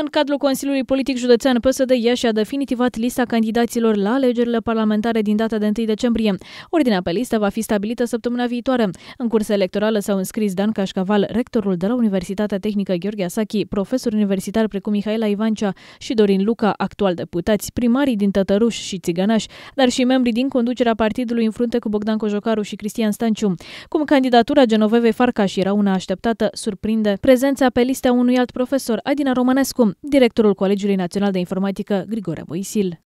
În cadrul Consiliului Politic Județean PSD Iași a definitivat lista candidaților la alegerile parlamentare din data de 1 decembrie. Ordinea pe listă va fi stabilită săptămâna viitoare. În cursă electorală s-au înscris Dan Cașcaval, rectorul de la Universitatea Tehnică Gheorghe Asachi, profesor universitar precum Mihaela Ivancea și Dorin Luca, actual deputați, primarii din Tătăruș și Țigănaș, dar și membrii din conducerea partidului în frunte cu Bogdan Cojocaru și Cristian Stanciu. Cum candidatura Genovevei Farcaș era una așteptată, surprinde prezența pe lista unui alt profesor, Adina Românescu, acum directorul Colegiului Național de Informatică, Grigore Moisil.